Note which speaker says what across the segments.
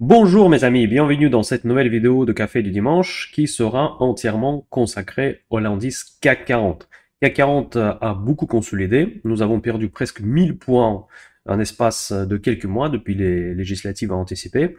Speaker 1: Bonjour mes amis, bienvenue dans cette nouvelle vidéo de Café du Dimanche qui sera entièrement consacrée au l'indice CAC 40. CAC 40 a beaucoup consolidé, nous avons perdu presque 1000 points en espace de quelques mois depuis les législatives anticipées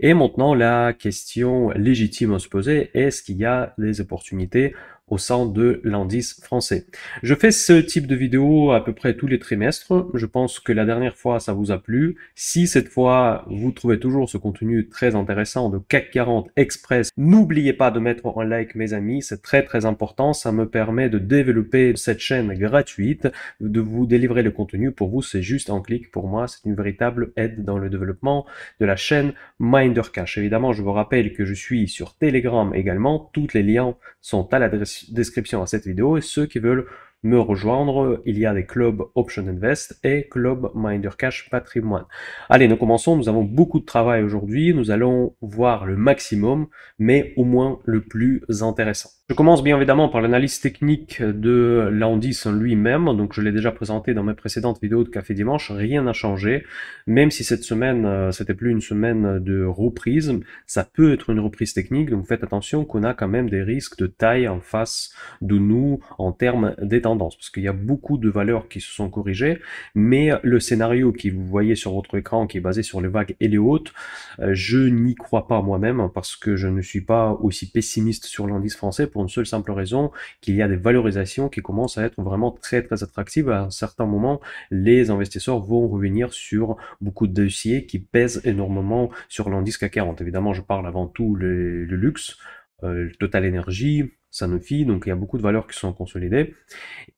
Speaker 1: Et maintenant la question légitime à se poser, est-ce qu'il y a des opportunités au sein de l'indice français. Je fais ce type de vidéo à peu près tous les trimestres. Je pense que la dernière fois, ça vous a plu. Si cette fois, vous trouvez toujours ce contenu très intéressant de CAC 40 Express, n'oubliez pas de mettre un like, mes amis. C'est très, très important. Ça me permet de développer cette chaîne gratuite, de vous délivrer le contenu. Pour vous, c'est juste un clic. Pour moi, c'est une véritable aide dans le développement de la chaîne Mindercash. Évidemment, je vous rappelle que je suis sur Telegram également. Tous les liens sont à l'adresse description à cette vidéo et ceux qui veulent me rejoindre, il y a les clubs Option Invest et Club Minder Cash Patrimoine. Allez, nous commençons, nous avons beaucoup de travail aujourd'hui, nous allons voir le maximum, mais au moins le plus intéressant. Je commence bien évidemment par l'analyse technique de l'indice lui-même. Donc, je l'ai déjà présenté dans mes précédentes vidéos de Café Dimanche. Rien n'a changé. Même si cette semaine, euh, c'était plus une semaine de reprise, ça peut être une reprise technique. Donc, faites attention qu'on a quand même des risques de taille en face de nous en termes des tendances. Parce qu'il y a beaucoup de valeurs qui se sont corrigées. Mais le scénario qui vous voyez sur votre écran, qui est basé sur les vagues et les hautes, euh, je n'y crois pas moi-même parce que je ne suis pas aussi pessimiste sur l'indice français pour une seule simple raison qu'il y a des valorisations qui commencent à être vraiment très très attractives. À un certain moment, les investisseurs vont revenir sur beaucoup de dossiers qui pèsent énormément sur l'indice CAC 40. Évidemment, je parle avant tout le, luxe, euh, Total énergie Sanofi, donc il y a beaucoup de valeurs qui sont consolidées,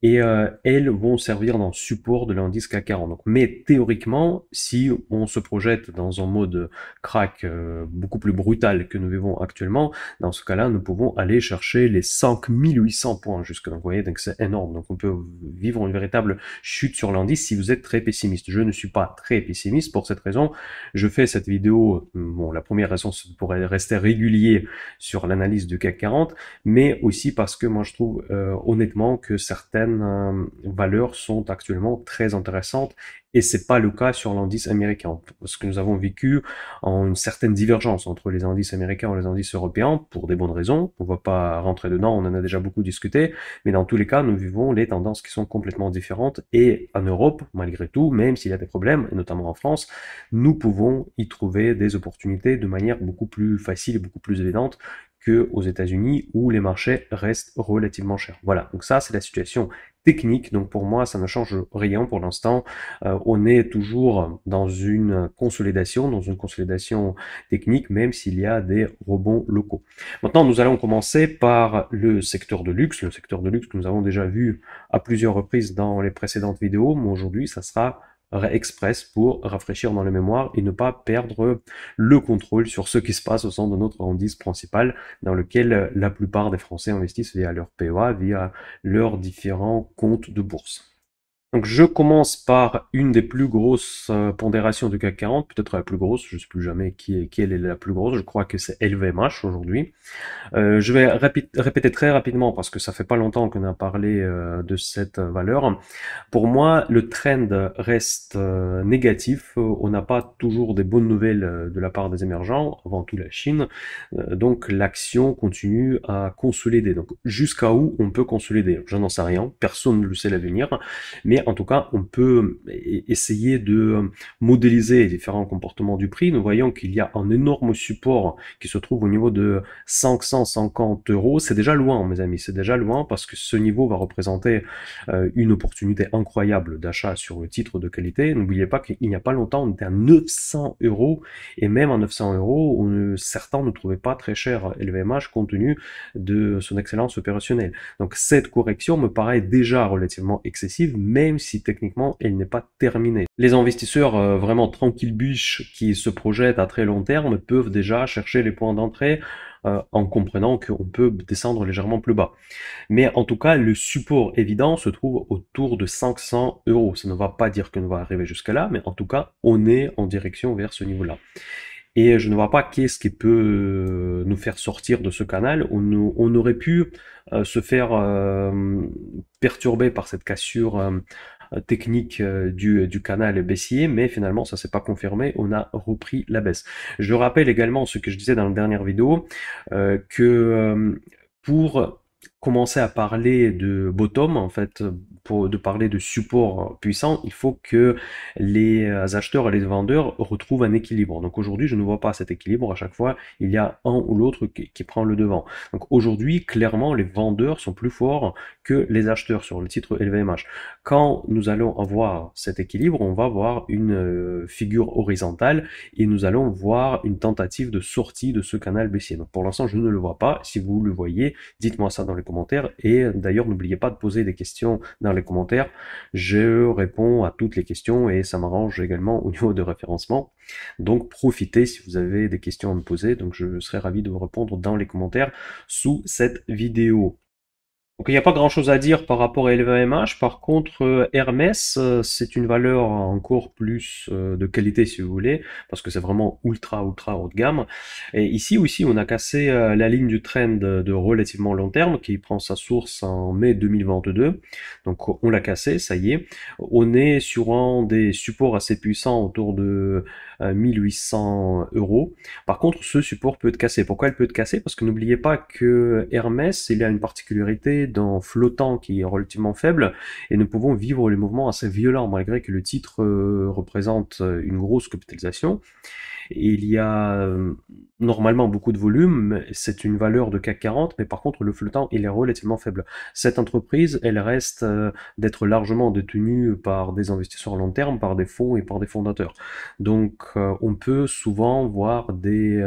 Speaker 1: et euh, elles vont servir dans le support de l'indice CAC 40. Donc, mais théoriquement, si on se projette dans un mode crack euh, beaucoup plus brutal que nous vivons actuellement, dans ce cas-là, nous pouvons aller chercher les 5800 points jusque donc, vous voyez, donc c'est énorme. Donc, on peut vivre une véritable chute sur l'indice si vous êtes très pessimiste. Je ne suis pas très pessimiste pour cette raison. Je fais cette vidéo, euh, bon, la première raison, c'est pour rester régulier sur l'analyse du CAC 40, mais au parce que moi je trouve euh, honnêtement que certaines euh, valeurs sont actuellement très intéressantes et c'est pas le cas sur l'indice américain parce que nous avons vécu en une certaine divergence entre les indices américains et les indices européens pour des bonnes raisons. On va pas rentrer dedans, on en a déjà beaucoup discuté, mais dans tous les cas, nous vivons les tendances qui sont complètement différentes et en Europe, malgré tout, même s'il y a des problèmes et notamment en France, nous pouvons y trouver des opportunités de manière beaucoup plus facile et beaucoup plus évidente aux États-Unis où les marchés restent relativement chers. Voilà, donc ça c'est la situation technique, donc pour moi ça ne change rien pour l'instant. Euh, on est toujours dans une consolidation, dans une consolidation technique, même s'il y a des rebonds locaux. Maintenant nous allons commencer par le secteur de luxe, le secteur de luxe que nous avons déjà vu à plusieurs reprises dans les précédentes vidéos, mais aujourd'hui ça sera express pour rafraîchir dans la mémoire et ne pas perdre le contrôle sur ce qui se passe au sein de notre indice principal dans lequel euh, la plupart des Français investissent via leur PEA, via leurs différents comptes de bourse. Donc je commence par une des plus grosses euh, pondérations du CAC 40, peut-être la plus grosse, je ne sais plus jamais qui est, quelle est la plus grosse, je crois que c'est LVMH aujourd'hui. Euh, je vais répéter très rapidement parce que ça fait pas longtemps qu'on a parlé euh, de cette valeur. Pour moi, le trend reste négatif, on n'a pas toujours des bonnes nouvelles de la part des émergents, avant tout la Chine, donc l'action continue à consolider. Donc jusqu'à où on peut consolider Je n'en sais rien, personne ne le sait l'avenir, mais en tout cas, on peut essayer de modéliser les différents comportements du prix. Nous voyons qu'il y a un énorme support qui se trouve au niveau de 550 euros. C'est déjà loin, mes amis, c'est déjà loin parce que ce niveau va représenter euh, une opportunité incroyable d'achat sur le titre de qualité. N'oubliez pas qu'il n'y a pas longtemps, on était à 900 euros et même à 900 euros, certains ne trouvaient pas très cher LVMH compte tenu de son excellence opérationnelle. Donc cette correction me paraît déjà relativement excessive, mais même si techniquement elle n'est pas terminée. Les investisseurs euh, vraiment tranquille bûches qui se projettent à très long terme peuvent déjà chercher les points d'entrée euh, en comprenant qu'on peut descendre légèrement plus bas. Mais en tout cas, le support évident se trouve autour de 500 euros. Ça ne va pas dire qu'on va arriver jusqu'à là, mais en tout cas, on est en direction vers ce niveau-là. Et je ne vois pas qu'est-ce qui peut euh, nous faire sortir de ce canal. On, aurait pu euh, se faire euh, perturber par cette cassure technique du, canal baissier, mais finalement ça s'est pas confirmé, on a repris la baisse. Je rappelle également ce que je disais dans la dernière vidéo, que pour commencer à parler de bottom, en fait, pour de parler de support puissant, il faut que les euh, acheteurs et les vendeurs retrouvent un équilibre. Donc aujourd'hui, je ne vois pas cet équilibre. À chaque fois, il y a un ou l'autre qui, prend le devant. Donc aujourd'hui, clairement, les vendeurs sont plus forts que les acheteurs sur le titre LVMH. Quand nous allons avoir cet équilibre, on va voir une euh, figure horizontale et nous allons voir une tentative de sortie de ce canal baissier. Donc pour l'instant, je ne le vois pas. Si vous le voyez, dites-moi ça dans les commentaires. Et d'ailleurs, n'oubliez pas de poser des questions dans les commentaires. Je réponds à toutes les questions et ça m'arrange également au niveau de référencement. Donc profitez si vous avez des questions à me poser. Donc je serai ravi de vous répondre dans les commentaires sous cette vidéo. Donc il n'y a pas grand chose à dire par rapport à LVMH. Par contre, euh, Hermès, euh, c'est une valeur encore plus euh, de qualité si vous voulez, parce que c'est vraiment ultra, ultra haut de gamme. Et ici aussi, on a cassé la ligne du trend de relativement long terme qui prend sa source en mai 2022. Donc on l'a cassé, ça y est. On est sur un des supports assez puissants autour de 1800 euh, euros. Par contre, ce support peut être cassé. Pourquoi il peut être cassé Parce que n'oubliez pas que Hermès, il a une particularité dans flottant qui est relativement faible et nous pouvons vivre les mouvements assez violents malgré que le titre euh, représente une grosse capitalisation. Il y a euh, normalement beaucoup de volume, c'est une valeur de CAC 40, mais par contre le flottant il est relativement faible. Cette entreprise, elle reste euh, d'être largement détenue par des investisseurs à long terme, par des fonds et par des fondateurs. Donc euh, on peut souvent voir des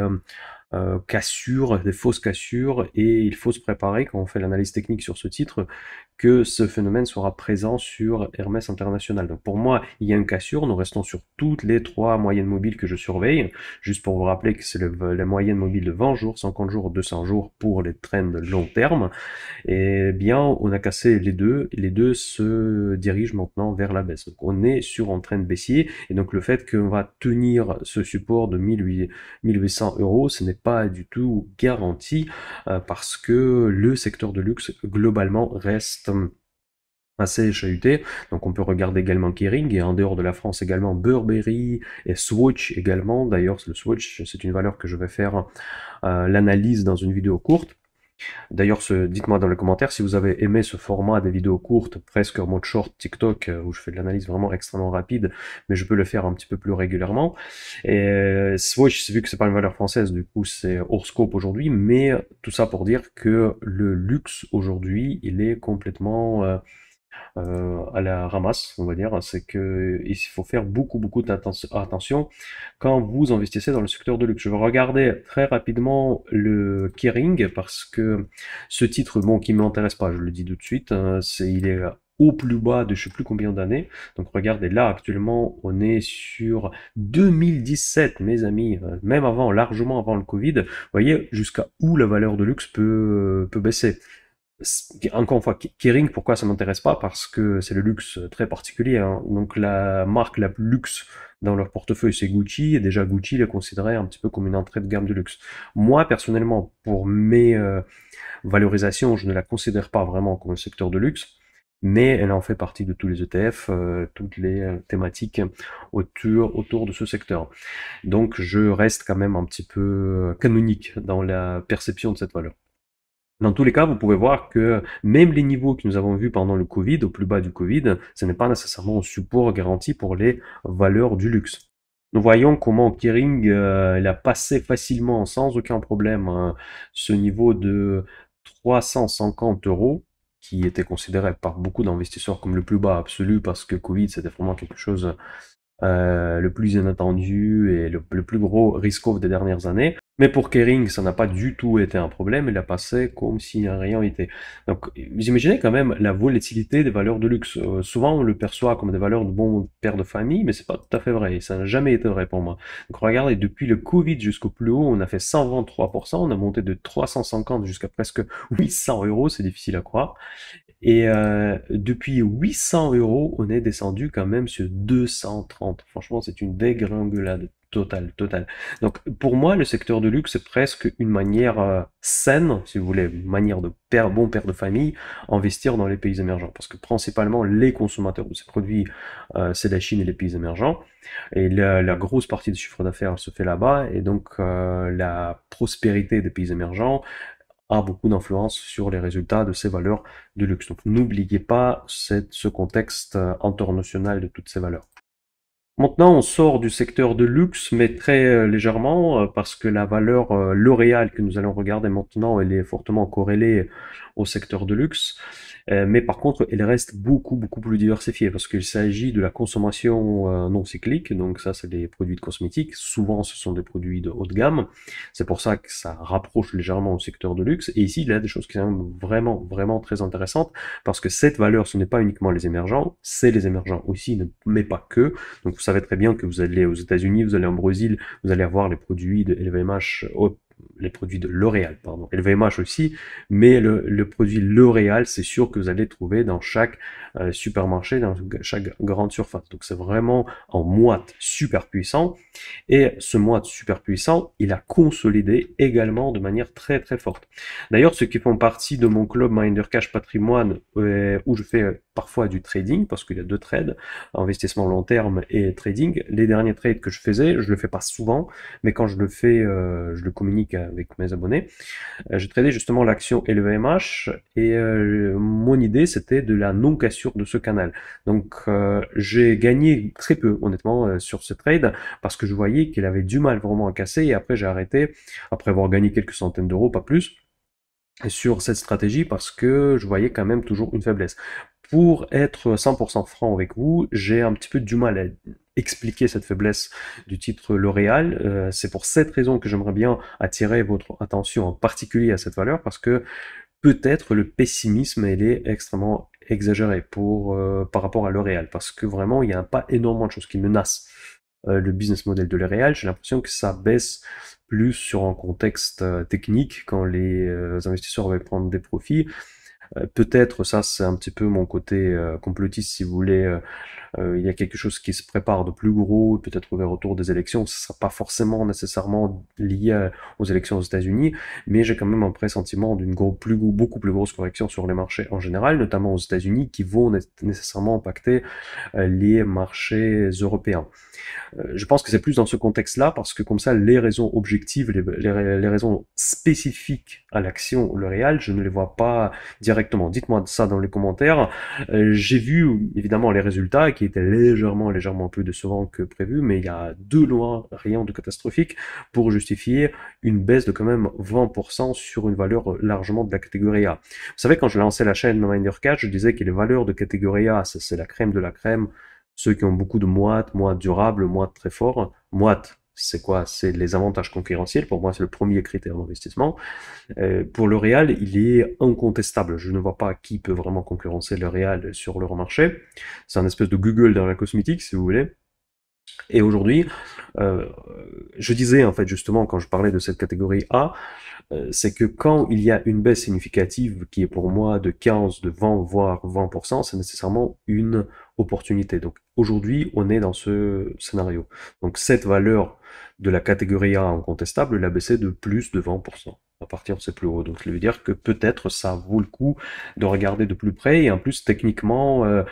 Speaker 1: cassures, des fausses cassures, et il faut se préparer quand on fait l'analyse technique sur ce titre, que ce phénomène sera présent sur Hermès International. Donc pour moi, il y a une cassure. nous restons sur toutes les trois moyennes mobiles que je surveille, juste pour vous rappeler que c'est la moyenne mobile de 20 jours, 50 jours, 200 jours pour les trends long terme, et eh bien on a cassé les deux, les deux se dirigent maintenant vers la baisse. on est sur un trend baissier, et donc le fait qu'on va tenir ce support de 1800 euros, ce n'est pas du tout garanti, euh, parce que le secteur de luxe globalement reste assez chahuté. Donc on peut regarder également Kering et en dehors de la France également Burberry et Swatch également. D'ailleurs le Swatch c'est une valeur que je vais faire euh, l'analyse dans une vidéo courte. D'ailleurs, dites-moi dans les commentaires si vous avez aimé ce format des vidéos courtes, presque en mode short TikTok, euh, où je fais de l'analyse vraiment extrêmement rapide, mais je peux le faire un petit peu plus régulièrement. Et euh, suis vu que c'est pas une valeur française, du coup c'est hors scope aujourd'hui, mais tout ça pour dire que le luxe aujourd'hui, il est complètement euh, euh, à la ramasse, on va dire, c'est qu'il euh, faut faire beaucoup, beaucoup d'attention quand vous investissez dans le secteur de luxe. Je vais regarder très rapidement le Kering parce que ce titre, bon, qui ne m'intéresse pas, je le dis tout de suite, hein, c'est il est au plus bas de je ne sais plus combien d'années. Donc regardez, là actuellement on est sur 2017 mes amis, euh, même avant, largement avant le Covid. Vous voyez jusqu'à où la valeur de luxe peut, peut baisser encore une fois, Kering, pourquoi ça m'intéresse pas Parce que c'est le luxe euh, très particulier. Hein. Donc la marque la plus luxe dans leur portefeuille, c'est Gucci. Et déjà, Gucci les considéré un petit peu comme une entrée de gamme de luxe. Moi, personnellement, pour mes euh, valorisations, je ne la considère pas vraiment comme un secteur de luxe. Mais elle en fait partie de tous les ETF, euh, toutes les thématiques autour, autour de ce secteur. Donc je reste quand même un petit peu canonique dans la perception de cette valeur. Dans tous les cas, vous pouvez voir que même les niveaux que nous avons vus pendant le Covid, au plus bas du Covid, ce n'est pas nécessairement un support garanti pour les valeurs du luxe. Nous voyons comment Kering euh, a passé facilement, sans aucun problème, hein, ce niveau de 350 euros qui était considéré par beaucoup d'investisseurs comme le plus bas absolu parce que Covid c'était vraiment quelque chose euh, le plus inattendu et le, plus gros risque off des dernières années. Mais pour Kering, ça n'a pas du tout été un problème. Il a passé comme si rien n'était. Donc, vous imaginez quand même la volatilité des valeurs de luxe. Euh, souvent, on le perçoit comme des valeurs de bon père de famille, mais c'est pas tout à fait vrai. Ça n'a jamais été vrai pour moi. Donc, regardez, depuis le Covid jusqu'au plus haut, on a fait 123%. On a monté de 350 jusqu'à presque 800 euros. C'est difficile à croire. Et euh, depuis 800 euros, on est descendu quand même sur 230. Franchement, c'est une dégringolade totale, totale. Donc pour moi, le secteur de luxe, c'est presque une manière euh, saine, si vous voulez, une manière de père, bon père de famille, investir dans les pays émergents. Parce que principalement, les consommateurs de ces produits, euh, c'est la Chine et les pays émergents. Et la, la grosse partie du chiffre d'affaires se fait là-bas. Et donc la prospérité des pays émergents, a beaucoup d'influence sur les résultats de ces valeurs de luxe. Donc n'oubliez pas ce contexte euh, international de toutes ces valeurs. Maintenant, on sort du secteur de luxe, mais très euh, légèrement, euh, parce que la valeur L'Oréal que nous allons regarder maintenant, elle est fortement corrélée au secteur de luxe. Euh, mais par contre, elle reste beaucoup, beaucoup plus diversifiée parce qu'il s'agit de la consommation euh, non cyclique. Donc ça, c'est des produits de cosmétiques. Souvent, ce sont des produits de haut de gamme. C'est pour ça que ça rapproche légèrement au secteur de luxe. Et ici, il y a des choses qui sont vraiment, vraiment très intéressantes parce que cette valeur, ce n'est pas uniquement les émergents, c'est les émergents aussi, mais pas que. Donc vous savez très bien que vous allez aux États-Unis, vous allez en Brésil, vous allez avoir les produits de LVMH les produits de L'Oréal, pardon, LVMH aussi, mais le, produit L'Oréal, c'est sûr que vous allez trouver dans chaque euh, supermarché, dans chaque grande surface. Donc c'est vraiment en moite super puissant. Et ce moite super puissant, il a consolidé également de manière très très forte. D'ailleurs, ceux qui font partie de mon club Minder Cash Patrimoine, euh, où je fais euh, parfois du trading, parce qu'il y a deux trades, investissement long terme et trading, les derniers trades que je faisais, je le fais pas souvent, mais quand je le fais, je le communique avec, mes abonnés. Euh, j'ai tradé justement l'action LVMH et euh, mon idée c'était de la non-cassure de ce canal. Donc euh, j'ai gagné très peu honnêtement sur ce trade parce que je voyais qu'il avait du mal vraiment à casser et après j'ai arrêté après avoir gagné quelques centaines d'euros, pas plus sur cette stratégie parce que je voyais quand même toujours une faiblesse pour être 100% franc avec vous, j'ai un petit peu du mal à expliquer cette faiblesse du titre L'Oréal. Euh, c'est pour cette raison que j'aimerais bien attirer votre attention en particulier à cette valeur parce que peut-être le pessimisme est extrêmement exagéré euh, par rapport à L'Oréal parce que vraiment il n'y a pas énormément de choses qui menacent euh, le business model de L'Oréal. J'ai l'impression que ça baisse plus sur un contexte technique quand les investisseurs veulent prendre des profits euh, peut-être, ça c'est un petit peu mon côté euh, complotiste si vous voulez, euh, euh, il y a quelque chose qui se prépare de plus gros, peut-être vers autour des élections. Ce ne sera pas forcément nécessairement lié aux élections aux États-Unis, mais j'ai quand même un pressentiment d'une plus, beaucoup plus grosse correction sur les marchés en général, notamment aux États-Unis, qui vont nécessairement impacter euh, les marchés européens. Euh, je pense que c'est plus dans ce contexte-là, parce que comme ça, les raisons objectives, les, les raisons spécifiques à l'action, le réel, je ne les vois pas directement. Dites-moi ça dans les commentaires. j'ai vu évidemment les résultats qui était légèrement, légèrement plus décevant que prévu, mais il y a deux loin rien de catastrophique, pour justifier une baisse de quand même 20% sur une valeur largement de la catégorie A. Vous savez, quand je lançais la chaîne Miner Cash, je disais que les valeurs de catégorie A, c'est la crème de la crème, ceux qui ont beaucoup de moites, moite durable, moite très fort, moite c'est quoi C'est les avantages concurrentiels. Pour moi, c'est le premier critère d'investissement. Euh, pour le Réal, il est incontestable. Je ne vois pas qui peut vraiment concurrencer le Réal sur leur marché. C'est un espèce de Google dans la cosmétique, si vous voulez. Et aujourd'hui, euh, je disais en fait justement quand je parlais de cette catégorie A, euh, c'est que quand il y a une baisse significative qui est pour moi de 15, de 20, voire 20%, c'est nécessairement une opportunité. Donc aujourd'hui, on est dans ce scénario. Donc cette valeur de la catégorie A incontestable, l'a baissé de plus de 20%. À partir de ses plus hauts. Donc, ça veut dire que peut-être ça vaut le coup de regarder de plus près. Et en plus, techniquement, euh,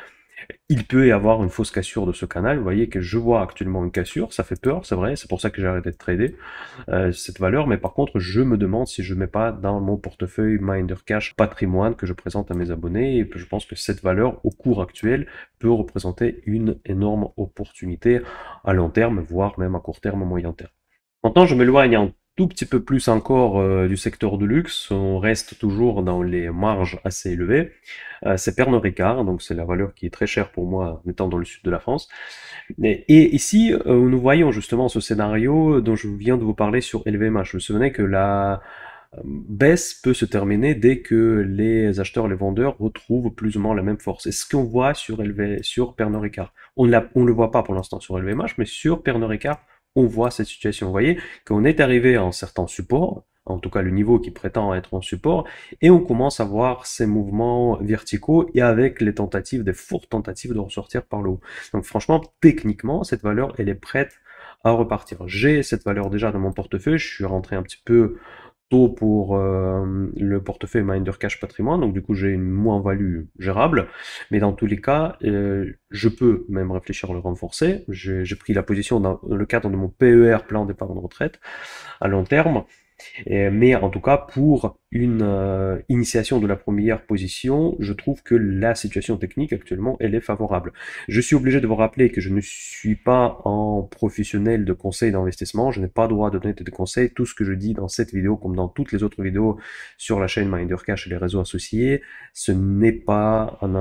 Speaker 1: il peut y avoir une fausse cassure de ce canal. Vous voyez que je vois actuellement une cassure, ça fait peur, c'est vrai, c'est pour ça que j'ai arrêté de trader euh, cette valeur. Mais par contre, je me demande si je ne mets pas dans mon portefeuille Minder Cash patrimoine que je présente à mes abonnés. Et je pense que cette valeur, au cours actuel, peut représenter une énorme opportunité à long terme, voire même à court terme, moyen terme. Maintenant, je m'éloigne en tout petit peu plus encore euh, du secteur de luxe. On reste toujours dans les marges assez élevées. Euh, c'est Pernod Ricard, donc c'est la valeur qui est très chère pour moi, étant dans le sud de la France. Et, ici, euh, nous voyons justement ce scénario dont je viens de vous parler sur LVMH. Je me souvenais que la baisse peut se terminer dès que les acheteurs, les vendeurs retrouvent plus ou moins la même force. Et ce qu'on voit sur, LV, sur Pernod Ricard, on ne le voit pas pour l'instant sur LVMH, mais sur Pernod Ricard, on voit cette situation. Vous voyez qu'on est arrivé à un certain support, en tout cas le niveau qui prétend être en support, et on commence à voir ces mouvements verticaux et avec les tentatives, des fortes tentatives de ressortir par le haut. Donc franchement, techniquement, cette valeur, elle est prête à repartir. J'ai cette valeur déjà dans mon portefeuille, je suis rentré un petit peu pour euh, le portefeuille Minder Cash Patrimoine, donc du coup j'ai une moins-value gérable, mais dans tous les cas, euh, je peux même réfléchir à le renforcer. J'ai pris la position dans le cadre de mon PER, plan d'épargne retraite, à long terme, euh, mais en tout cas, pour une euh, initiation de la première position, je trouve que la situation technique actuellement, elle est favorable. Je suis obligé de vous rappeler que je ne suis pas un professionnel de conseil d'investissement, je n'ai pas droit de donner des conseils. Tout ce que je dis dans cette vidéo, comme dans toutes les autres vidéos sur la chaîne Mindercash et les réseaux associés, ce n'est pas un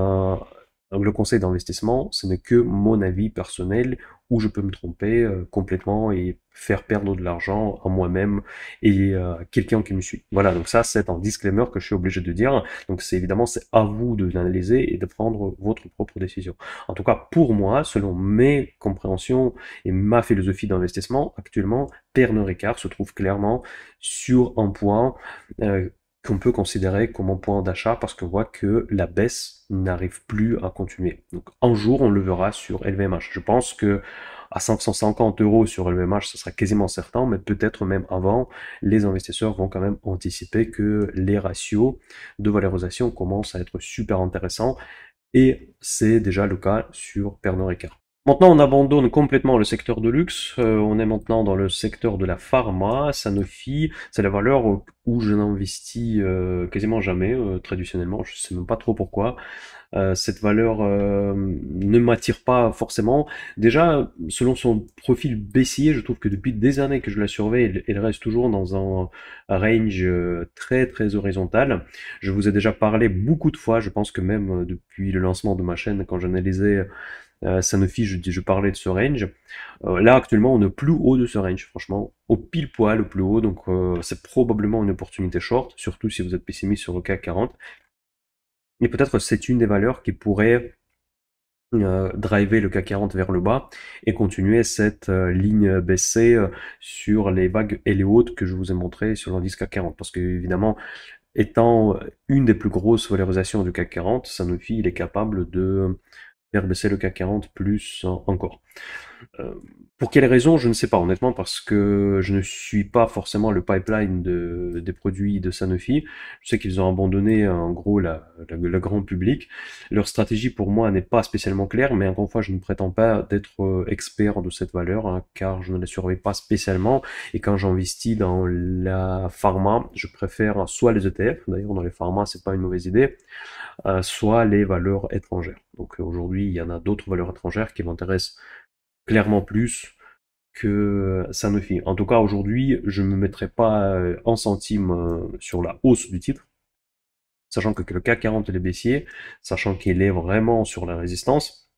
Speaker 1: donc le conseil d'investissement, ce n'est que mon avis personnel où je peux me tromper euh, complètement et faire perdre de l'argent à moi-même et euh, à quelqu'un qui me suit. Voilà, donc ça c'est un disclaimer que je suis obligé de dire. Donc c'est évidemment c'est à vous de l'analyser et de prendre votre propre décision. En tout cas pour moi, selon mes compréhensions et ma philosophie d'investissement, actuellement Pernod Ricard se trouve clairement sur un point euh, qu'on peut considérer comme un point d'achat parce qu'on voit que la baisse n'arrive plus à continuer. Donc un jour, on le verra sur LVMH. Je pense que à 550 euros sur LVMH, ce sera quasiment certain, mais peut-être même avant, les investisseurs vont quand même anticiper que les ratios de valorisation commencent à être super intéressants et c'est déjà le cas sur Pernod Ricard. Maintenant, on abandonne complètement le secteur de luxe. Euh, on est maintenant dans le secteur de la pharma, Sanofi. C'est la valeur où je n'investis euh, quasiment jamais, euh, traditionnellement. Je ne sais même pas trop pourquoi. cette valeur ne m'attire pas forcément. Déjà, selon son profil baissier, je trouve que depuis des années que je la surveille, elle, reste toujours dans un range très très horizontal. Je vous ai déjà parlé beaucoup de fois. Je pense que même depuis le lancement de ma chaîne, quand j'analysais euh, Sanofi, je, je, parlais de ce range. Euh, là, actuellement, on est plus haut de ce range, franchement, au pile poil, le plus haut. Donc, euh, c'est probablement une opportunité short, surtout si vous êtes pessimiste sur le CAC 40. Et peut-être c'est une des valeurs qui pourrait driver le CAC 40 vers le bas et continuer cette ligne baissée sur les vagues et les hautes que je vous ai montrées sur l'indice CAC 40. Parce que évidemment, étant une des plus grosses valorisations du CAC 40, Sanofi il est capable de faire le CAC 40 plus hein, encore. Euh, pour quelles raisons, je ne sais pas honnêtement, parce que je ne suis pas forcément le pipeline de, des produits de Sanofi. Je sais qu'ils ont abandonné en gros la, grand public. Leur stratégie pour moi n'est pas spécialement claire, mais encore une fois, je ne prétends pas d'être euh, expert de cette valeur, hein, car je ne la surveille pas spécialement. Et quand j'investis dans la pharma, je préfère soit les ETF, d'ailleurs dans les pharma, c'est pas une mauvaise idée, euh, soit les valeurs étrangères. Donc aujourd'hui, il y en a d'autres valeurs étrangères qui m'intéressent clairement plus que Sanofi. En tout cas, aujourd'hui, je ne me mettrai pas en euh, centime euh, sur la hausse du titre, sachant que le CAC 40 est baissier, sachant qu'il est vraiment sur la résistance.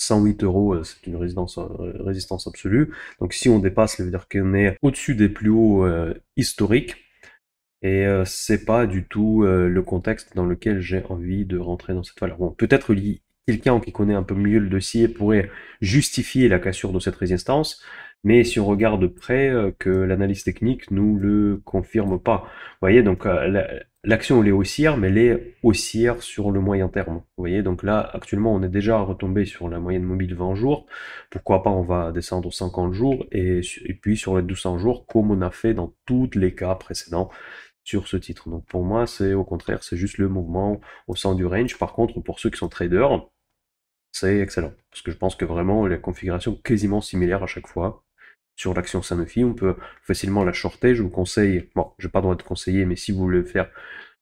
Speaker 1: 108 euros, euh, c'est une résistance, résistance absolue. Donc si on dépasse, ça veut dire qu'on est au-dessus des plus hauts historiques. Et c'est pas du tout le contexte dans lequel j'ai envie de rentrer dans cette valeur. Bon, peut-être quelqu'un qui connaît un peu mieux le dossier pourrait justifier la cassure de cette résistance, mais si on regarde près, euh, que l'analyse technique nous le confirme pas. Vous voyez, donc euh, l'action elle est haussière, mais elle est haussière sur le moyen terme. Vous voyez, donc là, actuellement, on est déjà retombé sur la moyenne mobile 20 jours. Pourquoi pas, on va descendre 50 jours, et, et puis sur les 200 jours, comme on a fait dans tous les cas précédents sur ce titre. Donc pour moi, c'est au contraire, c'est juste le mouvement au sein du range. Par contre, pour ceux qui sont traders, c'est excellent. Parce que je pense que vraiment, les configurations quasiment similaires à chaque fois. Sur l'action Sanofi, on peut facilement la shorter. Je vous conseille, bon, je n'ai pas le droit de conseiller, mais si vous voulez le faire,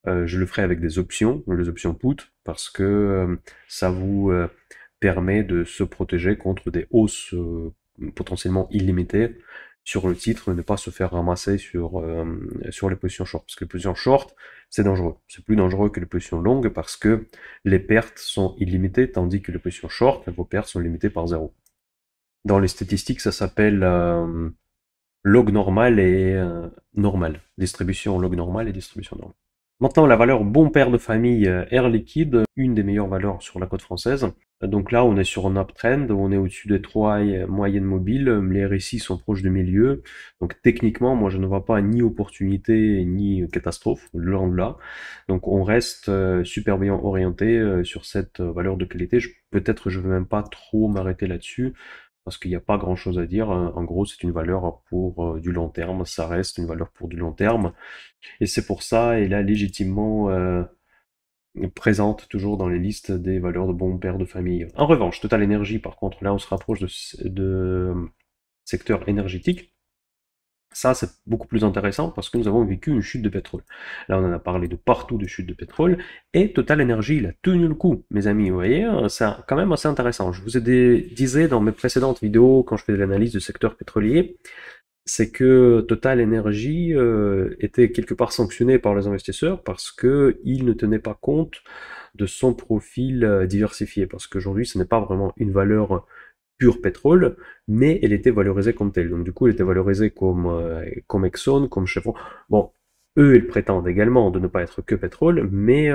Speaker 1: euh, je le ferai avec des options, les options put, parce que euh, ça vous euh, permet de se protéger contre des hausses potentiellement illimitées sur le titre, ne pas se faire ramasser sur, euh, sur les positions short. Parce que les positions short, c'est dangereux. C'est plus dangereux que les positions longues parce que les pertes sont illimitées, tandis que les positions short, vos pertes sont limitées par zéro. Dans les statistiques, ça s'appelle euh, log normal et euh, normal. Distribution log normal et distribution normale. Maintenant, la valeur bon père de famille R liquide, une des meilleures valeurs sur la côte française. Donc là, on est sur un uptrend, on est au-dessus des trois moyennes mobiles, les RSI sont proches du milieu. Donc techniquement, moi, je ne vois pas ni opportunité ni catastrophe, long de là. Donc on reste euh, super bien orienté euh, sur cette euh, valeur de qualité. Peut-être je ne vais même pas trop m'arrêter là-dessus parce qu'il n'y a pas grand-chose à dire. En gros, c'est une valeur pour du long terme, ça reste une valeur pour du long terme. Et c'est pour ça, et là, légitimement présente toujours dans les listes des valeurs de bon père de famille. En revanche, Total Energy, par contre, là, on se rapproche de, secteur énergétique. Ça, c'est beaucoup plus intéressant parce que nous avons vécu une chute de pétrole. Là, on en a parlé de partout de chute de pétrole. Et Total Energy, il a tenu le coup, mes amis. Vous voyez, c'est hein, quand même assez intéressant. Je vous ai disais dans mes précédentes vidéos, quand je faisais l'analyse du secteur pétrolier, c'est que Total Energy euh, était quelque part sanctionné par les investisseurs parce que ne tenaient pas compte de son profil euh, diversifié. Parce qu'aujourd'hui, ce n'est pas vraiment une valeur pure pétrole, mais elle était valorisée comme telle. Donc du coup, elle était valorisée comme, euh, comme Exxon, comme Chevron. Bon, eux, ils prétendent également de ne pas être que pétrole, mais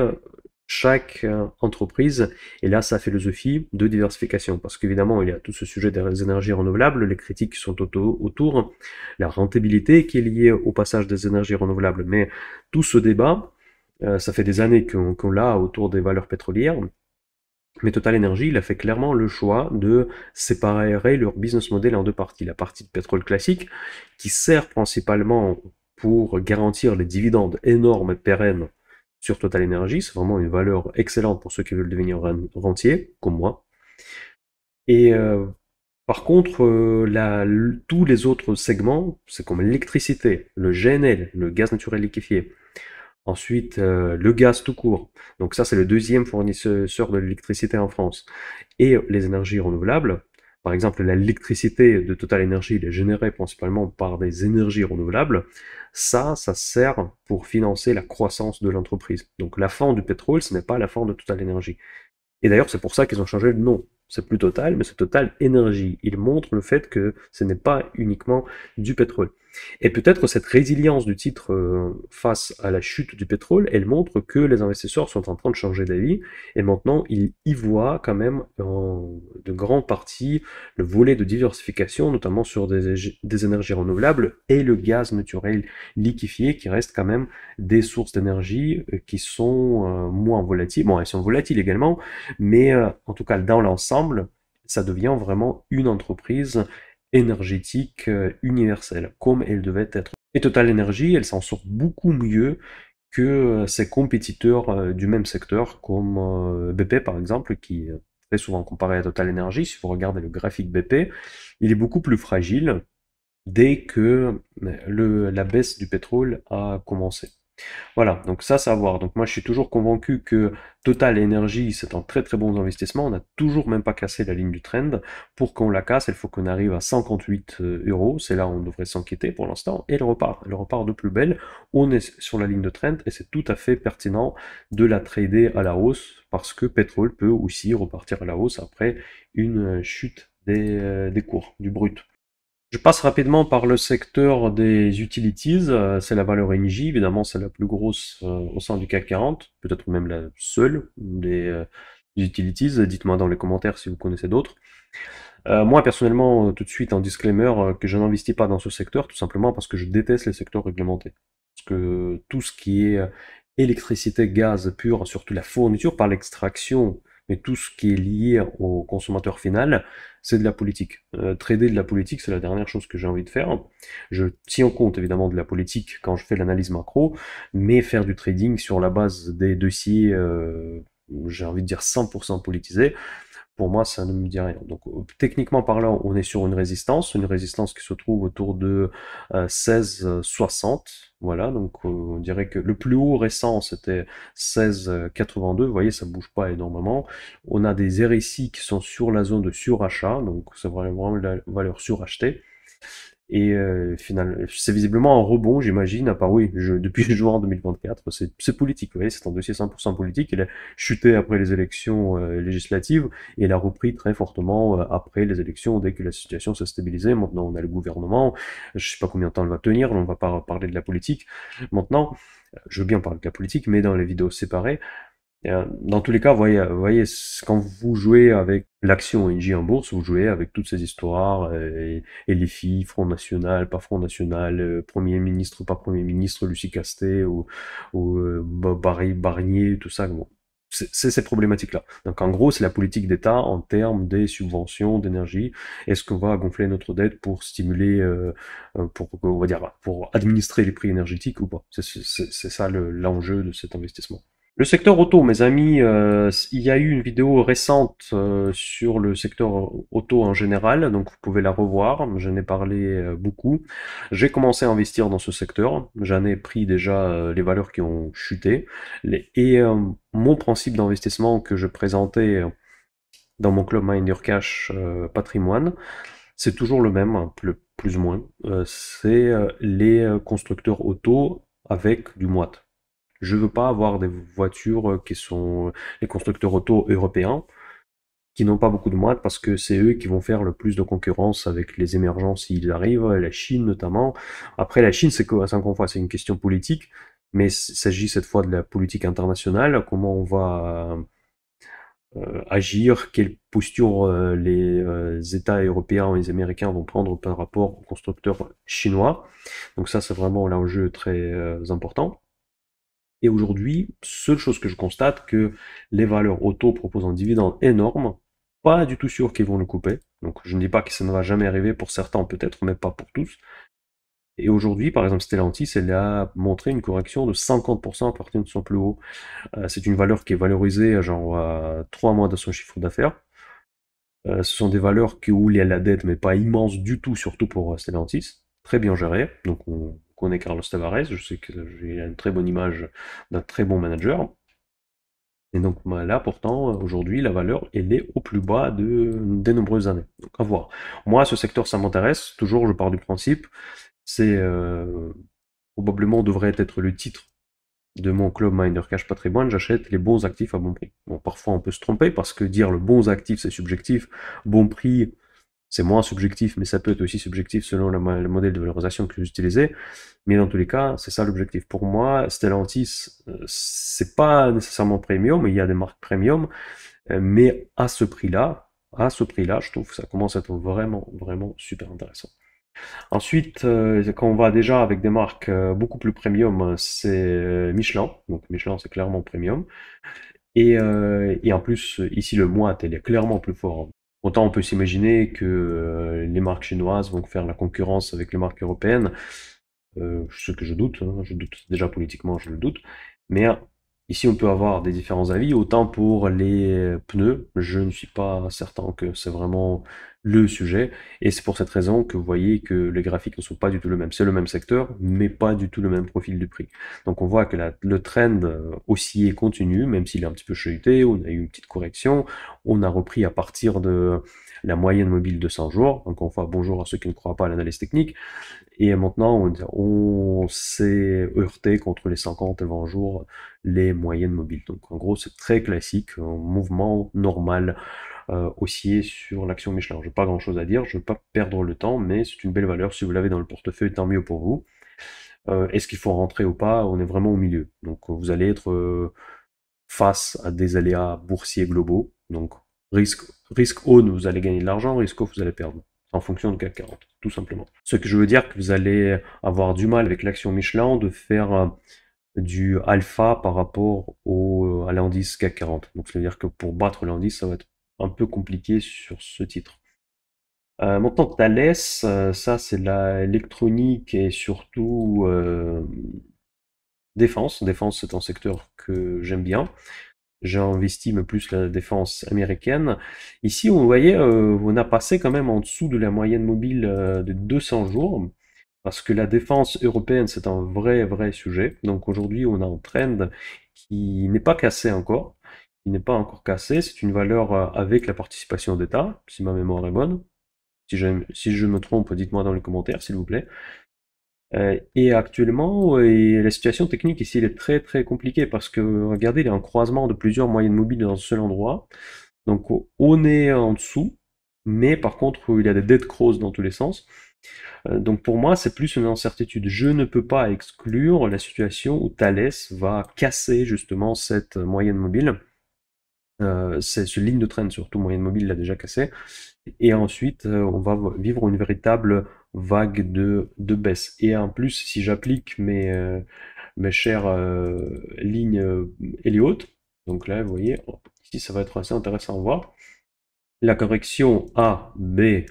Speaker 1: chaque euh, entreprise et là sa philosophie de diversification. Parce qu'évidemment, il y a tout ce sujet des énergies renouvelables, les critiques qui sont autour, la rentabilité qui est liée au passage des énergies renouvelables. Mais tout ce débat, euh, ça fait des années qu'on l'a autour des valeurs pétrolières. Mais Total Energy, il a fait clairement le choix de séparer leur business model en deux parties. La partie de pétrole classique, qui sert principalement pour garantir les dividendes énormes et pérennes sur Total Energy. C'est vraiment une valeur excellente pour ceux qui veulent devenir rentier, comme moi. Et euh, par contre, euh, tous les autres segments, c'est comme l'électricité, le GNL, le gaz naturel liquéfié. Ensuite, euh, le gaz tout court. Donc ça, c'est le deuxième fournisseur de l'électricité en France. Et les énergies renouvelables, par exemple, l'électricité de Total Energy, il est générée principalement par des énergies renouvelables. Ça, ça sert pour financer la croissance de l'entreprise. Donc la fin du pétrole, ce n'est pas la fin de Total Energy. Et d'ailleurs, c'est pour ça qu'ils ont changé le nom. C'est plus Total, mais c'est Total Energy. Ils montrent le fait que ce n'est pas uniquement du pétrole. Et peut-être cette résilience du titre euh, face à la chute du pétrole, elle montre que les investisseurs sont en train de changer d'avis et maintenant ils y voient quand même en euh, de grande partie le volet de diversification, notamment sur des, des énergies renouvelables et le gaz naturel liquéfié qui reste quand même des sources d'énergie euh, qui sont moins volatiles. Bon, elles sont volatiles également, mais en tout cas dans l'ensemble, ça devient vraiment une entreprise énergétique euh, universelle, comme elle devait être. Et Total Energy, elle s'en sort beaucoup mieux que euh, ses compétiteurs euh, du même secteur, comme BP par exemple, qui est très souvent comparé à Total Energy. Si vous regardez le graphique BP, il est beaucoup plus fragile dès que la baisse du pétrole a commencé. Voilà, donc ça, savoir. Donc moi, je suis toujours convaincu que Total Energy, c'est un très très bon investissement. On n'a toujours même pas cassé la ligne du trend. Pour qu'on la casse, il faut qu'on arrive à 58 euh, euros. C'est là où on devrait s'inquiéter pour l'instant. Et elle repart. Elle repart de plus belle. On est sur la ligne de trend et c'est tout à fait pertinent de la trader à la hausse parce que pétrole peut aussi repartir à la hausse après une euh, chute euh, des cours, du brut. Je passe rapidement par le secteur des utilities. Euh, c'est la valeur NJ, évidemment, c'est la plus grosse euh, au sein du CAC 40, peut-être même la seule euh, des utilities. Dites-moi dans les commentaires si vous connaissez d'autres. moi, personnellement, tout de suite, un disclaimer que je n'investis pas dans ce secteur, tout simplement parce que je déteste les secteurs réglementés. Parce que tout ce qui est électricité, gaz pur, surtout la fourniture par l'extraction mais tout ce qui est lié au consommateur final, c'est de la politique. Euh, trader de la politique, c'est la dernière chose que j'ai envie de faire. Je tiens compte évidemment de la politique quand je fais l'analyse macro, mais faire du trading sur la base des dossiers, euh, j'ai envie de dire 100% politisés, pour moi, ça ne me dit rien. Donc, techniquement parlant, on est sur une résistance, une résistance qui se trouve autour de 16,60. Euh, voilà, donc euh, on dirait que le plus haut récent, c'était 16,82. Vous voyez, ça ne bouge pas énormément. On a des RSI qui sont sur la zone de surachat, donc c'est vraiment la valeur surachetée. Et euh, finalement, c'est visiblement un rebond, j'imagine, à part oui, je, depuis en 2024, c'est politique, vous voyez, c'est un dossier 100% politique. Il a chuté après les élections euh, législatives et il a repris très fortement euh, après les élections dès que la situation s'est stabilisée. Maintenant, on a le gouvernement, je sais pas combien de temps il va tenir, on va pas parler de la politique. Maintenant, je veux bien parler de la politique, mais dans les vidéos séparées, euh, dans tous les cas, voyez, euh, voyez quand vous jouez avec l'action NJ en bourse, vous jouez avec toutes ces histoires euh, et, les filles, Front National, pas Front National, Premier ministre, pas Premier ministre, Lucie Castet ou, Barry Barnier, tout ça. c'est ces problématiques-là. Donc en gros, c'est la politique d'État en termes des subventions d'énergie. Est-ce qu'on va gonfler notre dette pour stimuler, pour on va dire, pour administrer les prix énergétiques ou pas C'est ça l'enjeu de cet investissement. Le secteur auto, mes amis, euh, il y a eu une vidéo récente euh, sur le secteur auto en général, donc vous pouvez la revoir, je n'ai parlé euh, beaucoup. J'ai commencé à investir dans ce secteur, j'en ai pris déjà les valeurs qui ont chuté, et mon principe d'investissement que je présentais dans mon club minder Cash Patrimoine, c'est toujours le même, hein, plus, ou moins, c'est les constructeurs auto avec du moite je veux pas avoir des voitures euh, qui sont euh, les constructeurs auto européens qui n'ont pas beaucoup de moyens parce que c'est eux qui vont faire le plus de concurrence avec les émergents s'ils arrivent, la Chine notamment. Après, la Chine, c'est encore fois, c'est une question politique, mais il s'agit cette fois de la politique internationale, comment on va euh, agir, quelle posture les États européens et les Américains vont prendre par rapport aux constructeurs chinois. Donc ça, c'est vraiment là un jeu très important. Et aujourd'hui, seule chose que je constate, que les valeurs auto proposent un dividende énorme, pas du tout sûr qu'ils vont le couper. Donc je ne dis pas que ça ne va jamais arriver pour certains peut-être, mais pas pour tous. Et aujourd'hui, par exemple, Stellantis, elle a montré une correction de 50% à partir de son plus haut. Euh, c'est une valeur qui est valorisée à euh, genre à 3 mois de son chiffre d'affaires. Euh, ce sont des valeurs qui, où il y a la dette, mais pas immense du tout, surtout pour Stellantis. Très bien gérée. Donc on, Carlos Tavares, je sais que j'ai une très bonne image d'un très bon manager. Et donc bah, là, pourtant, aujourd'hui, la valeur, elle est au plus bas de, des nombreuses années. Donc à voir. Moi, ce secteur, ça m'intéresse. Toujours, je pars du principe, c'est euh, probablement devrait être le titre de mon club Miner Cash Patrimoine, j'achète les bons actifs à bon prix. Bon, parfois on peut se tromper parce que dire le bon actif c'est subjectif, bon prix c'est moins subjectif, mais ça peut être aussi subjectif selon le, modèle de valorisation que vous utilisez. Mais dans tous les cas, c'est ça l'objectif. Pour moi, Stellantis, euh, c'est pas nécessairement premium, il y a des marques premium, euh, mais à ce prix-là, à ce prix-là, je trouve que ça commence à être vraiment, vraiment super intéressant. Ensuite, euh, quand on va déjà avec des marques beaucoup plus premium, c'est Michelin. Donc Michelin, c'est clairement premium. Et, en plus, ici, le moite, elle est clairement plus fort Autant on peut s'imaginer que euh, les marques chinoises vont faire la concurrence avec les marques européennes, euh, ce que je doute, hein, je doute déjà politiquement, je le doute, mais Ici, on peut avoir des différents avis. Autant pour les pneus, je ne suis pas certain que c'est vraiment le sujet. Et c'est pour cette raison que vous voyez que les graphiques ne sont pas du tout le même. C'est le même secteur, mais pas du tout le même profil du prix. Donc on voit que le trend est continue, même s'il est un petit peu chuté, On a eu une petite correction. On a repris à partir de la moyenne mobile de 100 jours. Encore une fois, bonjour à ceux qui ne croient pas à l'analyse technique. Et maintenant, on, s'est heurté contre les 50 et 20 jours, les moyennes mobiles. Donc en gros, c'est très classique, un mouvement normal euh, haussier sur l'action Michelin. Je n'ai pas grand-chose à dire, je ne veux pas perdre le temps, mais c'est une belle valeur. Si vous l'avez dans le portefeuille, tant mieux pour vous. Euh, est-ce qu'il faut rentrer ou pas On est vraiment au milieu. Donc vous allez être... Euh, face à des aléas boursiers globaux. Donc Risque, risque haut, vous allez gagner de l'argent, risque haut, vous allez perdre. En fonction de CAC 40, tout simplement. Ce que je veux dire, que vous allez avoir du mal avec l'action Michelin de faire euh, du alpha par rapport au, euh, à l'indice CAC 40. Donc, ça veut dire que pour battre l'indice, ça va être un peu compliqué sur ce titre. Euh, maintenant, Thales, euh, ça c'est l'électronique et surtout défense. Défense, c'est un secteur que j'aime bien j'investis plus la défense américaine. Ici, vous voyez, euh, on a passé quand même en dessous de la moyenne mobile euh, de 200 jours, parce que la défense européenne, c'est un vrai, vrai sujet. Donc aujourd'hui, on a un trend qui n'est pas cassé encore. Il n'est pas encore cassé, c'est une valeur euh, avec la participation d'État, si ma mémoire est bonne. si je me trompe, dites-moi dans les commentaires, s'il vous plaît. Euh, et actuellement, euh, la situation technique ici elle est très très compliquée parce que regardez, il y a un croisement de plusieurs moyennes mobiles dans un seul endroit. Donc on est en dessous, mais par contre il y a des dead cross dans tous les sens. Euh, donc pour moi, c'est plus une incertitude. Je ne peux pas exclure la situation où Thales va casser justement cette moyenne mobile. Euh, c'est ce ligne de traîne surtout moyenne mobile l'a déjà cassé et ensuite on va vivre une véritable vague de, de baisse. Et en plus, si j'applique mes, euh, mes chères euh, lignes hautes, euh, donc là, vous voyez, ici, ça va être assez intéressant à voir. La correction A, B,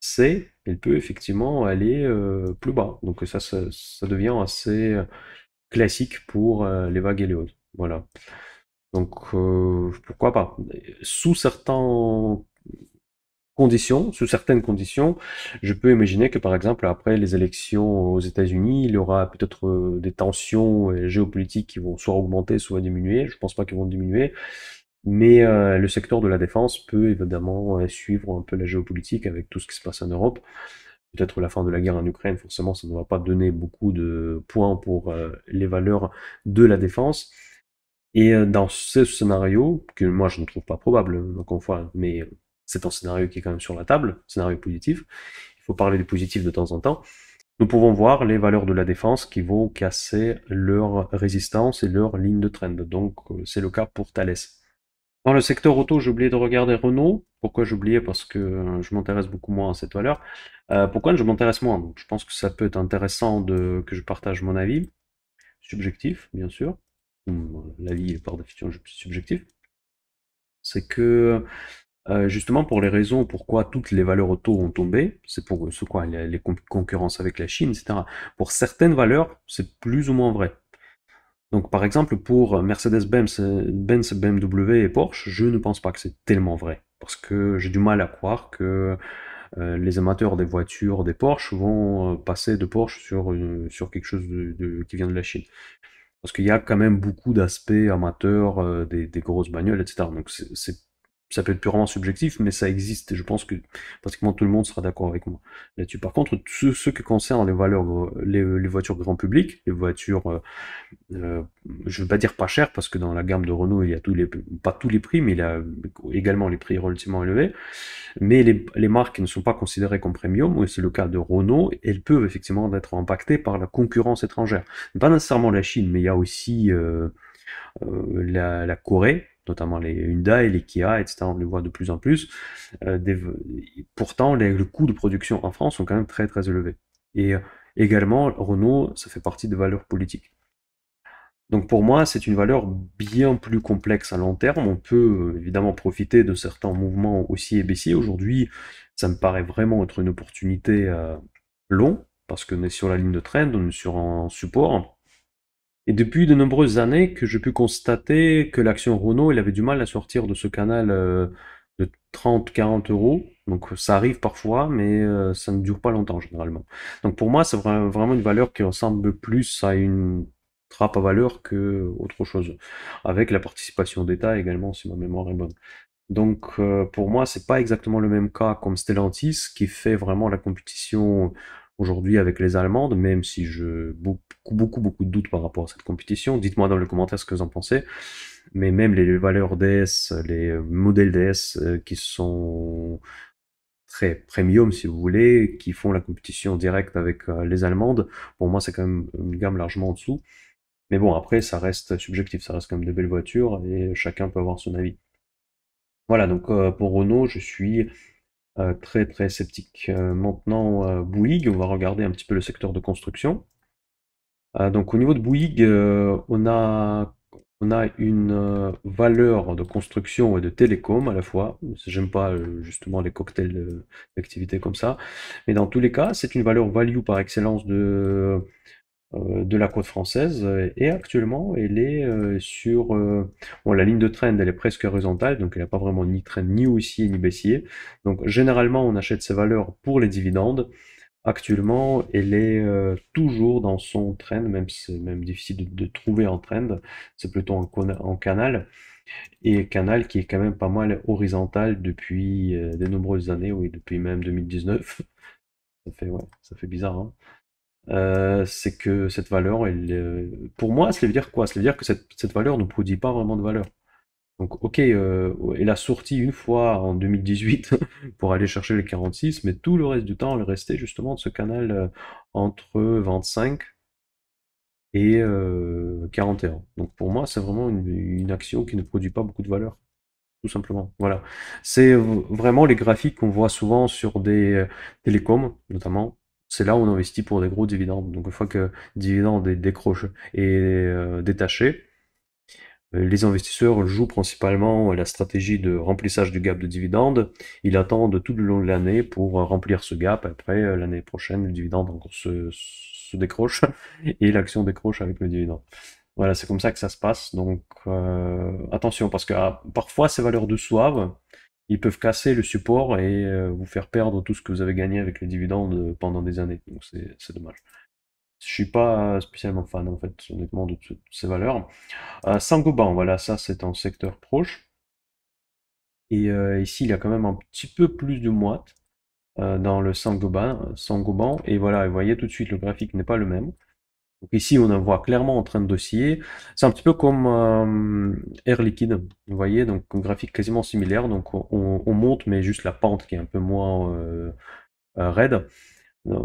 Speaker 1: C, elle peut effectivement aller plus bas. Donc ça, ça, devient assez classique pour les vagues Elliott Voilà. Donc pourquoi pas. Sous certains conditions, sous certaines conditions, je peux imaginer que par exemple après les élections aux États-Unis, il y aura peut-être euh, des tensions euh, géopolitiques qui vont soit augmenter, soit diminuer. Je pense pas qu'elles vont diminuer, mais euh, le secteur de la défense peut évidemment suivre un peu la géopolitique avec tout ce qui se passe en Europe. Peut-être la fin de la guerre en Ukraine, forcément, ça ne va pas donner beaucoup de points pour les valeurs de la défense. Et dans ce scénario, que moi je ne trouve pas probable, hein, encore une fois, mais c'est un scénario qui est quand même sur la table, scénario positif. Il faut parler du positif de temps en temps. Nous pouvons voir les valeurs de la défense qui vont casser leur résistance et leur ligne de trend. Donc euh, c'est le cas pour Thales. Dans le secteur auto, j'ai oublié de regarder Renault. Pourquoi j'ai oublié Parce que euh, je m'intéresse beaucoup moins à cette valeur. Euh, pourquoi je m'intéresse moins Je pense que ça peut être intéressant que je partage mon avis. Subjectif, bien sûr. Hum, l'avis est par définition subjectif. C'est que euh, justement pour les raisons pourquoi toutes les valeurs auto ont tombé, c'est pour ce quoi les, concurrences avec la Chine, etc. Pour certaines valeurs, c'est plus ou moins vrai. Donc par exemple pour Mercedes-Benz, BMW et Porsche, je ne pense pas que c'est tellement vrai parce que j'ai du mal à croire que euh, les amateurs des voitures, des Porsche vont euh, passer de Porsche sur, sur quelque chose qui vient de la Chine parce qu'il y a quand même beaucoup d'aspects amateurs, des, des, grosses bagnoles, etc. Donc c'est ça peut être purement subjectif, mais ça existe. je pense que pratiquement tout le monde sera d'accord avec moi là-dessus. Par contre, ce, ce qui concerne les, valeurs, les, voitures grand public, les voitures, euh, euh, je ne veux pas dire pas chères, parce que dans la gamme de Renault, il y a tous les, pas tous les prix, mais il y a également les prix relativement élevés. Mais les, marques qui ne sont pas considérées comme premium, et c'est le cas de Renault, elles peuvent effectivement être impactées par la concurrence étrangère. Pas nécessairement la Chine, mais il y a aussi euh, la Corée notamment les Hyundai, les Kia, etc. On les voit de plus en plus. Euh, pourtant, les, le coût de production en France sont quand même très très élevés. Et euh, également, Renault, ça fait partie des valeurs politiques. Donc pour moi, c'est une valeur bien plus complexe à long terme. On peut euh, évidemment profiter de certains mouvements aussi et baissiers. Aujourd'hui, ça me paraît vraiment être une opportunité euh, long, parce qu'on est sur la ligne de trend, on est sur un support. Et depuis de nombreuses années que j'ai pu constater que l'action Renault, il avait du mal à sortir de ce canal euh, de 30-40 euros. Donc ça arrive parfois, mais euh, ça ne dure pas longtemps généralement. Donc pour moi, c'est vraiment une valeur qui ressemble plus à une trappe à valeur que autre chose. Avec la participation d'État également, si ma mémoire est bonne. Donc euh, pour moi, c'est pas exactement le même cas comme Stellantis qui fait vraiment la compétition aujourd'hui avec les Allemandes, même si je beaucoup beaucoup beaucoup de doutes par rapport à cette compétition. Dites-moi dans les commentaires ce que vous en pensez. Mais même les valeurs DS, les modèles DS euh, qui sont très premium si vous voulez, qui font la compétition directe avec euh, les Allemandes, pour moi c'est quand même une gamme largement en dessous. Mais bon, après, ça reste subjectif, ça reste quand même de belles voitures et chacun peut avoir son avis. Voilà, donc euh, pour Renault, je suis euh, très très sceptique. Euh, maintenant, euh, Bouygues, on va regarder un petit peu le secteur de construction. donc au niveau de Bouygues, on a on a une valeur de construction et de télécom à la fois. J'aime pas justement les cocktails d'activité comme ça. Mais dans tous les cas, c'est une valeur value par excellence de, euh, de la côte française euh, et actuellement elle est euh, sur la ligne de trend elle est presque horizontale donc elle n'a pas vraiment ni trend ni haussier ni baissier donc généralement on achète ces valeurs pour les dividendes actuellement elle est toujours dans son trend même si c'est même difficile de, trouver en trend c'est plutôt en, en, canal et canal qui est quand même pas mal horizontal depuis de nombreuses années oui depuis même 2019 ça fait ouais, ça fait bizarre hein euh, c'est que cette valeur, elle, euh, pour moi, ça veut dire quoi Ça veut dire que cette, cette valeur ne produit pas vraiment de valeur. Donc, ok, euh, elle a sorti une fois en 2018 pour aller chercher les 46, mais tout le reste du temps, elle restait justement de ce canal entre 25 et 41. Donc, pour moi, c'est vraiment une, une action qui ne produit pas beaucoup de valeur tout simplement. Voilà. C'est vraiment les graphiques qu'on voit souvent sur des télécoms, notamment, c'est là où on investit pour des gros dividendes. Donc une fois que le dividende est et euh, détaché, euh, les investisseurs jouent principalement la stratégie de remplissage du gap de dividendes. Ils attendent tout le long de l'année pour remplir ce gap. Après, euh, l'année prochaine, le dividende encore se, décroche et l'action décroche avec le dividende. Voilà, c'est comme ça que ça se passe. Donc attention, parce que ah, parfois ces valeurs de soif ils peuvent casser le support et euh, vous faire perdre tout ce que vous avez gagné avec les dividendes pendant des années. Donc c'est dommage. Je suis pas spécialement fan en fait honnêtement de ces valeurs. Euh, Sangoban, voilà, ça c'est un secteur proche. Et euh, ici il y a quand même un petit peu plus de moite dans le Sangoban, Sangoban. Et voilà, vous voyez tout de suite le graphique n'est pas le même ici, on en voit clairement en train de dossier C'est un petit peu comme euh, Air Liquide, vous voyez, donc graphique quasiment similaire. Donc on, monte, mais juste la pente qui est un peu moins euh, euh, raide.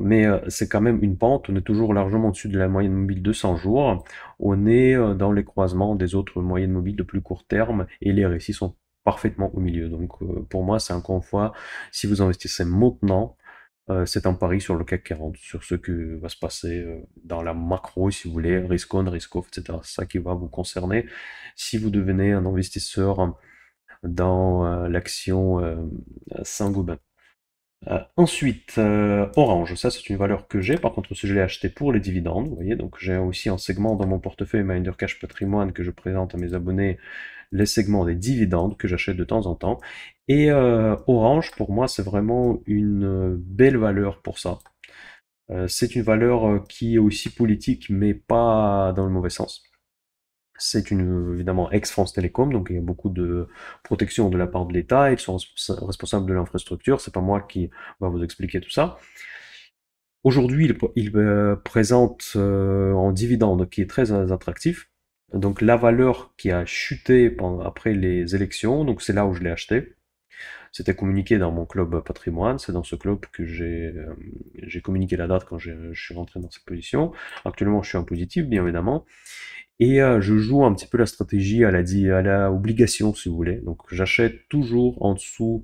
Speaker 1: Mais c'est quand même une pente, on est toujours largement au-dessus de la moyenne mobile de 100 jours. On est dans les croisements des autres moyennes mobiles de plus court terme et les récits sont parfaitement au milieu. Donc pour moi, c'est un une fois, si vous investissez maintenant, euh, c'est un pari sur le CAC 40, sur ce qui va se passer euh, dans la macro, si vous voulez, risk on, risk off, etc. C'est ça qui va vous concerner. Si vous devenez un investisseur dans euh, l'action Saint-Gobain. ensuite, Orange, ça c'est une valeur que j'ai, par contre je l'ai acheté pour les dividendes, vous voyez, donc j'ai aussi un segment dans mon portefeuille Minder Cash Patrimoine que je présente à mes abonnés, les segments des dividendes que j'achète de temps en temps, et euh, Orange, pour moi, c'est vraiment une euh, belle valeur pour ça. Euh, c'est une valeur qui est aussi politique, mais pas dans le mauvais sens. C'est une, évidemment, ex-France Télécom, donc il y a beaucoup de protection de la part de l'État, ils sont responsables de l'infrastructure, c'est pas moi qui va vous expliquer tout ça. Aujourd'hui, il, présente en dividende qui est très attractif. Donc la valeur qui a chuté après les élections, donc c'est là où je l'ai acheté. C'était communiqué dans mon club patrimoine. C'est dans ce club que j'ai euh, communiqué la date quand je suis rentré dans cette position. Actuellement, je suis en positif, bien évidemment. Et euh, je joue un petit peu la stratégie à la, obligation, si vous voulez. Donc, j'achète toujours en dessous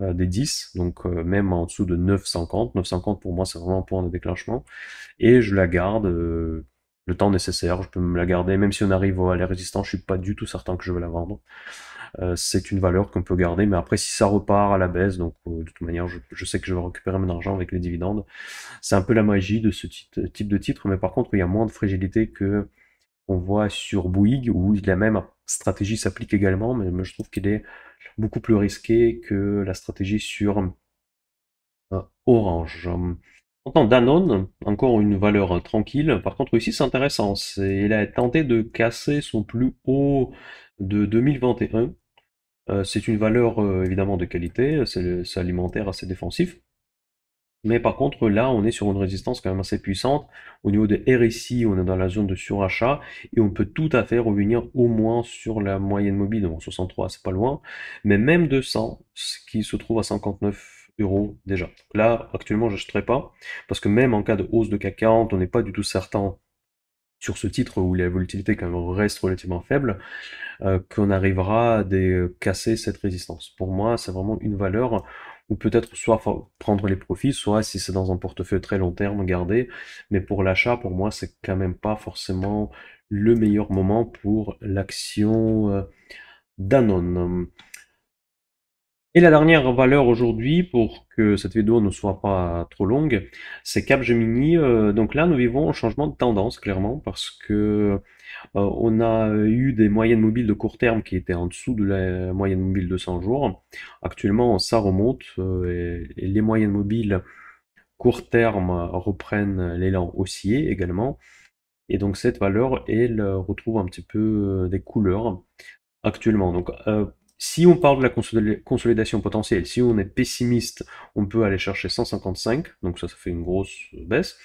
Speaker 1: euh, des 10, donc même en dessous de 9,50. 9,50 pour moi, c'est vraiment un point de déclenchement. Et je la garde le temps nécessaire, je peux me la garder, même si on arrive à aller je suis pas du tout certain que je vais la vendre. Euh, c'est une valeur qu'on peut garder, mais après si ça repart à la baisse, donc euh, de toute manière je, sais que je vais récupérer mon argent avec les dividendes, c'est un peu la magie de ce type de titre, mais par contre il y a moins de fragilité que on voit sur Bouygues, où la même stratégie s'applique également, mais je trouve qu'il est beaucoup plus risqué que la stratégie sur euh, Orange. Pourtant, Danone, encore une valeur euh, tranquille. Par contre, ici, c'est intéressant. Il a tenté de casser son plus haut de 2021. Euh, c'est une valeur euh, évidemment de qualité, c'est alimentaire assez défensif. Mais par contre, là, on est sur une résistance quand même assez puissante. Au niveau de RSI, on est dans la zone de surachat et on peut tout à fait revenir au moins sur la moyenne mobile. de 63, c'est pas loin. Mais même 200, ce qui se trouve à 59 déjà. Là, actuellement, je serai pas, parce que même en cas de hausse de CAC 40, on n'est pas du tout certain sur ce titre où la volatilité quand même reste relativement faible, euh, qu'on arrivera à euh, casser cette résistance. Pour moi, c'est vraiment une valeur où peut-être soit prendre les profits, soit si c'est dans un portefeuille très long terme, garder. Mais pour l'achat, pour moi, c'est quand même pas forcément le meilleur moment pour l'action euh, Danone. Et la dernière valeur aujourd'hui, pour que cette vidéo ne soit pas trop longue, c'est Capgemini. Euh, donc là, nous vivons un changement de tendance, clairement, parce que euh, on a eu des moyennes mobiles de court terme qui étaient en dessous de la moyenne mobile de 100 jours. Actuellement, ça remonte euh, et les moyennes mobiles court terme reprennent l'élan haussier également. Et donc cette valeur, elle retrouve un petit peu des couleurs actuellement. Donc si on parle de la consolidation potentielle, si on est pessimiste, on peut aller chercher 155, donc ça, ça fait une grosse baisse.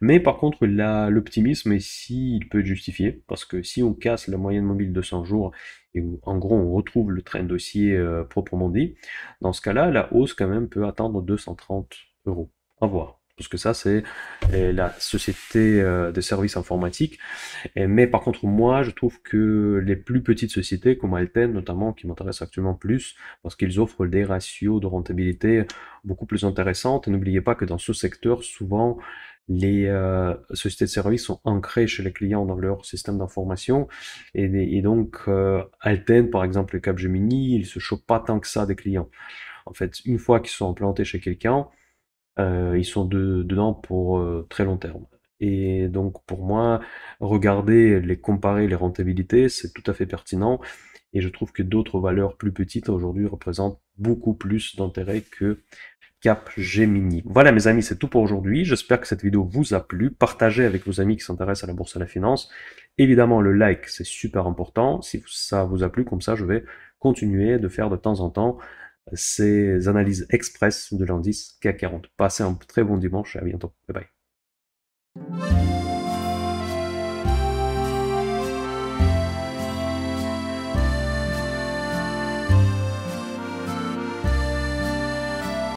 Speaker 1: Mais par contre, l'optimisme, si il peut être justifié, parce que si on casse la moyenne mobile de 100 jours et en gros on retrouve le train dossier euh, proprement dit, dans ce cas-là, la hausse quand même peut atteindre 230 euros. À voir que ça c'est euh, la société euh, de services informatiques. mais par contre moi je trouve que les plus petites sociétés comme Alten notamment qui m'intéressent actuellement plus parce qu'ils offrent des ratios de rentabilité beaucoup plus intéressantes. Et n'oubliez pas que dans ce secteur souvent les euh, sociétés de services sont ancrées chez les clients dans leur système d'information. Et, donc, Alten, par exemple, le Capgemini, ils se chopent pas tant que ça des clients. En fait, une fois qu'ils sont implantés chez quelqu'un, euh, ils sont dedans pour euh, très long terme. Et donc pour moi, regarder, les comparer les rentabilités, c'est tout à fait pertinent. Et je trouve que d'autres valeurs plus petites aujourd'hui représentent beaucoup plus d'intérêt que Cap Gemini. Voilà mes amis, c'est tout pour aujourd'hui. J'espère que cette vidéo vous a plu. Partagez avec vos amis qui s'intéressent à la bourse et à la finance. Évidemment, le like, c'est super important. Si ça vous a plu, comme ça, je vais continuer de faire de temps en temps ces analyses express de l'indice k 40. Passez un très bon dimanche et à bientôt. Bye bye.